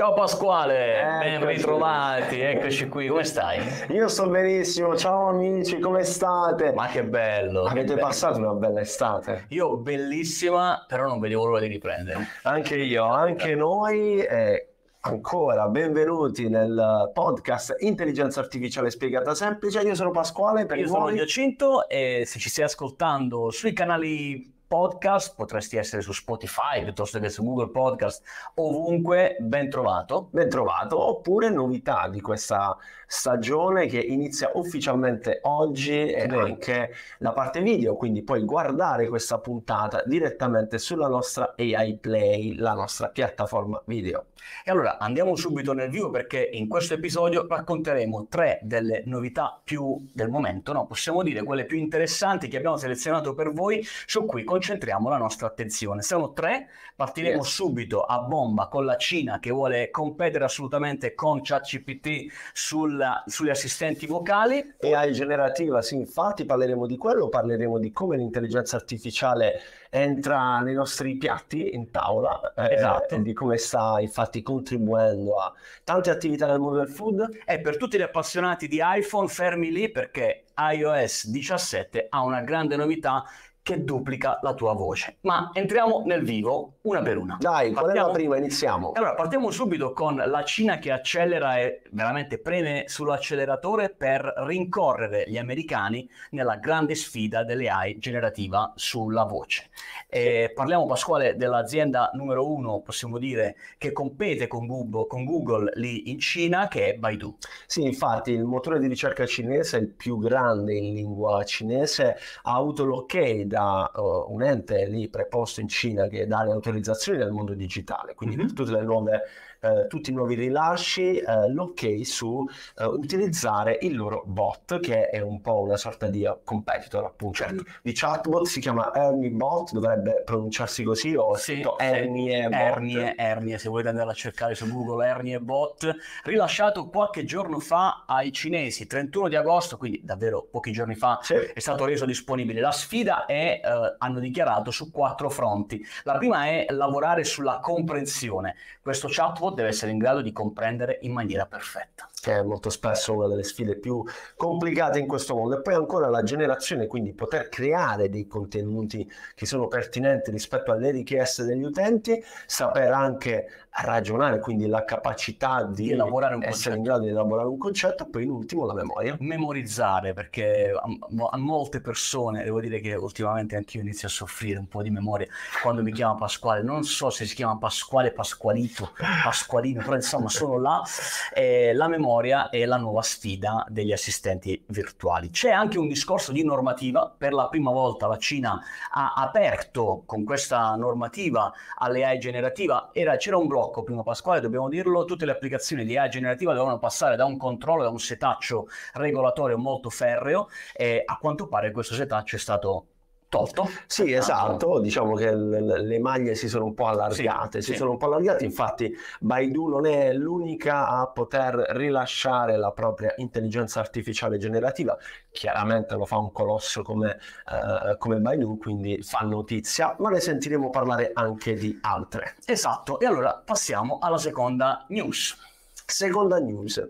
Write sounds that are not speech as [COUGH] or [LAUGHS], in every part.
Ciao Pasquale, eccoci. ben ritrovati, eccoci qui, come stai? Io sto benissimo, ciao amici, come state? Ma che bello! Avete che bello. passato una bella estate? Io bellissima, però non vedevo l'ora di riprendere. Anche io, anche noi. Eh, ancora benvenuti nel podcast Intelligenza Artificiale Spiegata Semplice. Io sono Pasquale. Per io voi... sono Giacinto e se ci stai ascoltando sui canali podcast, potresti essere su Spotify piuttosto che su Google Podcast, ovunque, ben trovato. Ben trovato, oppure novità di questa stagione che inizia ufficialmente oggi e anche la parte video, quindi puoi guardare questa puntata direttamente sulla nostra AI Play, la nostra piattaforma video. E allora andiamo subito nel video perché in questo episodio racconteremo tre delle novità più del momento, no? possiamo dire quelle più interessanti che abbiamo selezionato per voi, su cui con concentriamo la nostra attenzione. Sono tre, partiremo yes. subito a bomba con la Cina che vuole competere assolutamente con ChatGPT sugli assistenti vocali. E AI generativa, sì, infatti parleremo di quello, parleremo di come l'intelligenza artificiale entra nei nostri piatti in tavola eh, eh, esatto. e di come sta infatti contribuendo a tante attività nel mondo del food. E per tutti gli appassionati di iPhone, fermi lì perché iOS 17 ha una grande novità che duplica la tua voce. Ma entriamo nel vivo una per una. Dai, partiamo... qual è la prima? Iniziamo. Allora, partiamo subito con la Cina che accelera e veramente preme sull'acceleratore per rincorrere gli americani nella grande sfida dell'AI generativa sulla voce. E parliamo, Pasquale, dell'azienda numero uno, possiamo dire, che compete con Google, con Google lì in Cina, che è Baidu. Sì, infatti, il motore di ricerca cinese, il più grande in lingua cinese, ha avuto l'ok da uh, un ente lì preposto in Cina che dà le autorizzazioni nel mondo digitale, quindi mm-hmm. per nuove, uh, tutti i nuovi rilasci, uh, eh, l'ok su utilizzare il loro bot, che è un po' una sorta di competitor appunto certo. certo. di, chatbot, si chiama Ernie Bot, dovrebbe pronunciarsi così, o sì, Ernie, sì. Ernie, Ernie, se volete andare a cercare su Google Ernie Bot, rilasciato qualche giorno fa ai cinesi. 31 di agosto, quindi davvero pochi giorni fa, sì. è stato reso disponibile. La sfida è, eh, hanno dichiarato, su quattro fronti. La prima è lavorare sulla comprensione. Questo chatbot deve essere in grado di comprendere in maniera perfetta. Che è molto spesso una delle sfide più complicate in questo mondo. E poi ancora la generazione, quindi poter creare dei contenuti che sono pertinenti rispetto alle richieste degli utenti, saper anche ragionare, quindi la capacità di, di essere concetto. in grado di elaborare un concetto realtà poi in ultimo la memoria. Memorizzare, perché a, a molte persone, devo dire che ultimamente anche io inizio a soffrire un po' di memoria quando mi chiama Pasquale, non so se si chiama Pasquale, Pasqualito, Pasqualino, però insomma sono là. Eh, la memoria è la nuova sfida degli assistenti virtuali. C'è anche un discorso di normativa, per la prima volta la Cina ha aperto con questa normativa alle AI generativa, Era, c'era un blocco prima Pasquale, dobbiamo dirlo, tutte le applicazioni di AI generativa dovevano passare da un controllo un setaccio regolatorio molto ferreo e a quanto pare questo setaccio è stato tolto. Sì, esatto, esatto. diciamo che le maglie si sono un po' allargate, sì, si sì. sono un po' allargate, infatti Baidu non è l'unica a poter rilasciare la propria intelligenza artificiale generativa, chiaramente lo fa un colosso come, eh, come Baidu, quindi fa notizia, ma ne sentiremo parlare anche di altre. Esatto, e allora passiamo alla seconda news. Seconda news.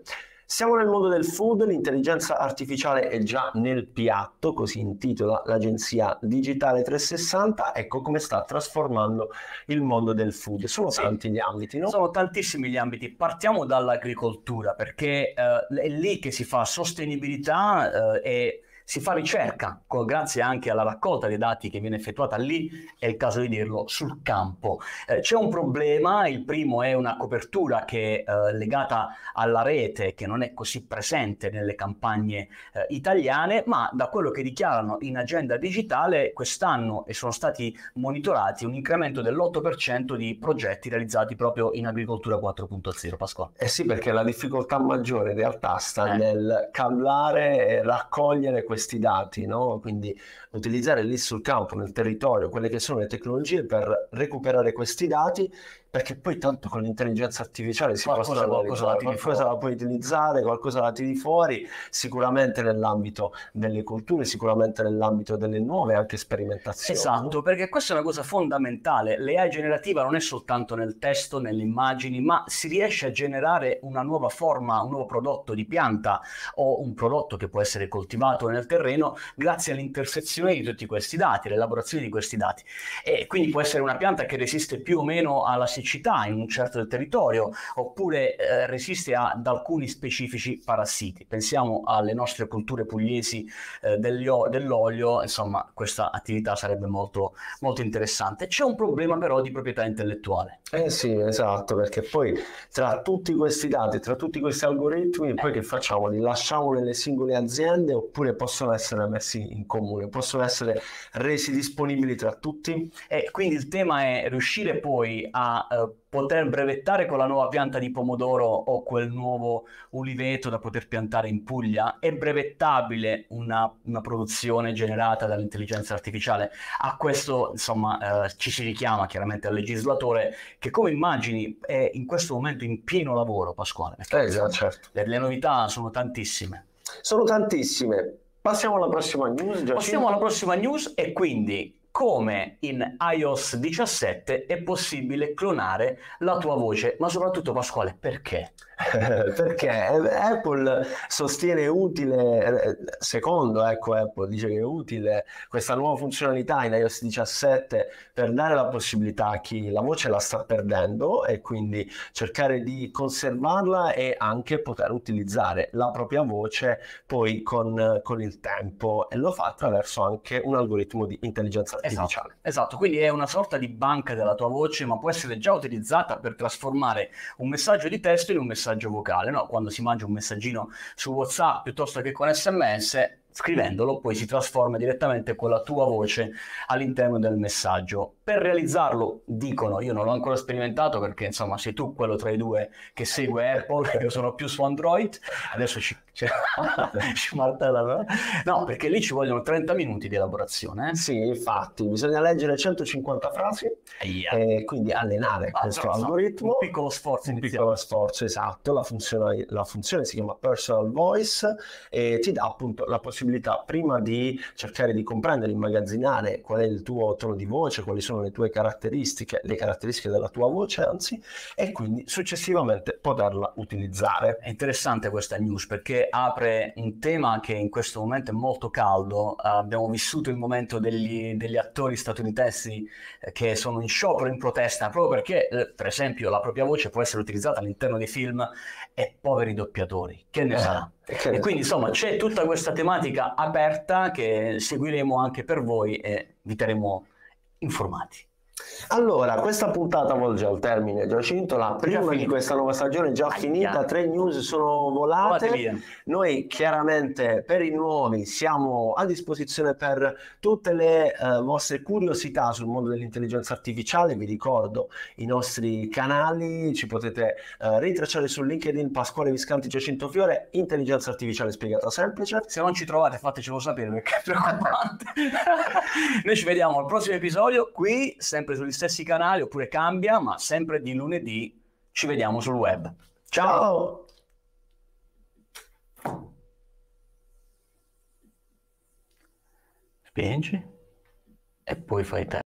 Siamo nel mondo del food, l'intelligenza artificiale è già nel piatto, così intitola l'agenzia digitale 360, ecco come sta trasformando il mondo del food. Sono sì. tanti gli ambiti, no? Sono tantissimi gli ambiti. Partiamo dall'agricoltura, perché eh, è lì che si fa sostenibilità eh, e si fa ricerca, grazie anche alla raccolta dei dati che viene effettuata lì, è il caso di dirlo, sul campo. Eh, c'è un problema, il primo è una copertura che è eh, legata alla rete, che non è così presente nelle campagne eh, italiane, ma da quello che dichiarano in agenda digitale quest'anno e sono stati monitorati un incremento dell'8% di progetti realizzati proprio in agricoltura 4.0. Pasquale. Eh sì, perché la difficoltà maggiore in realtà sta eh. nel calare e raccogliere questi questi dati, no? quindi utilizzare lì sul campo, nel territorio, quelle che sono le tecnologie per recuperare questi dati perché poi tanto con l'intelligenza artificiale si qualcosa, qualcosa, la qualcosa la puoi utilizzare, qualcosa la tiri fuori, sicuramente nell'ambito delle culture, sicuramente nell'ambito delle nuove anche sperimentazioni. Esatto, perché questa è una cosa fondamentale, l'AI generativa non è soltanto nel testo, nelle immagini, ma si riesce a generare una nuova forma, un nuovo prodotto di pianta o un prodotto che può essere coltivato nel terreno grazie all'intersezione di tutti questi dati, l'elaborazione di questi dati. E quindi può essere una pianta che resiste più o meno alla situazione tossicità in un certo territorio oppure eh, resiste ad alcuni specifici parassiti. Pensiamo alle nostre culture pugliesi eh, dell'olio, insomma questa attività sarebbe molto, molto interessante. C'è un problema però di proprietà intellettuale. Eh sì, esatto, perché poi tra tutti questi dati, tra tutti questi algoritmi, poi che facciamo? Li lasciamo nelle singole aziende oppure possono essere messi in comune, possono essere resi disponibili tra tutti? E eh, quindi il tema è riuscire poi a eh, poter brevettare con la nuova pianta di pomodoro o quel nuovo uliveto da poter piantare in Puglia? È brevettabile una, una produzione generata dall'intelligenza artificiale? A questo, insomma, eh, ci si richiama chiaramente al legislatore che, come immagini, è in questo momento in pieno lavoro, Pasquale. Eh, già, certo. Le, le novità sono tantissime. Sono tantissime. Passiamo alla prossima news. Giacinto. Passiamo alla prossima news e quindi come in iOS 17 è possibile clonare la tua voce, ma soprattutto Pasquale, perché? [LAUGHS] perché Apple sostiene utile, secondo ecco Apple dice che è utile questa nuova funzionalità in iOS 17 per dare la possibilità a chi la voce la sta perdendo e quindi cercare di conservarla e anche poter utilizzare la propria voce poi con, con il tempo e lo fa attraverso anche un algoritmo di intelligenza artificiale. Esatto, esatto, quindi è una sorta di banca della tua voce, ma può essere già utilizzata per trasformare un messaggio di testo in un messaggio vocale. No? Quando si mangia un messaggino su WhatsApp piuttosto che con sms, scrivendolo poi si trasforma direttamente con la tua voce all'interno del messaggio. Per realizzarlo, dicono, io non l'ho ancora sperimentato perché insomma sei tu quello tra i due che segue Apple, io sono più su Android, adesso ci, ci, [LAUGHS] ci martella, eh? no? perché lì ci vogliono 30 minuti di elaborazione. Eh? Sì, infatti, bisogna leggere 150 frasi yeah. e quindi allenare ah, questo no, algoritmo. Un piccolo sforzo. Un iniziale. piccolo sforzo, esatto, la funzione, la funzione si chiama Personal Voice e ti dà appunto la possibilità possibilità prima di cercare di comprendere, immagazzinare qual è il tuo tono di voce, quali sono le tue caratteristiche, le caratteristiche della tua voce anzi, e quindi successivamente poterla utilizzare. È interessante questa news perché apre un tema che in questo momento è molto caldo, abbiamo vissuto il momento degli, degli attori statunitensi eh, che sono in sciopero, in protesta, proprio perché eh, per esempio la propria voce può essere utilizzata all'interno dei film e poveri doppiatori, che ne eh. sa? E quindi [LAUGHS] insomma c'è tutta questa tematica aperta che seguiremo anche per voi e vi terremo informati. Allora, questa puntata volge al termine, Giacinto, la prima di questa nuova stagione è già Aia. finita, tre news sono volate, noi chiaramente per i nuovi siamo a disposizione per tutte le eh, vostre curiosità sul mondo dell'intelligenza artificiale, vi ricordo i nostri canali, ci potete eh, ritracciare su LinkedIn Pasquale Viscanti Giacinto Fiore, intelligenza artificiale spiegata semplice. Se non ci trovate fatecelo sapere perché è preoccupante. [LAUGHS] noi ci vediamo al prossimo episodio qui, sempre preso gli stessi canali oppure cambia, ma sempre di lunedì ci vediamo sul web. Ciao. Ciao. Spingi e poi fai te.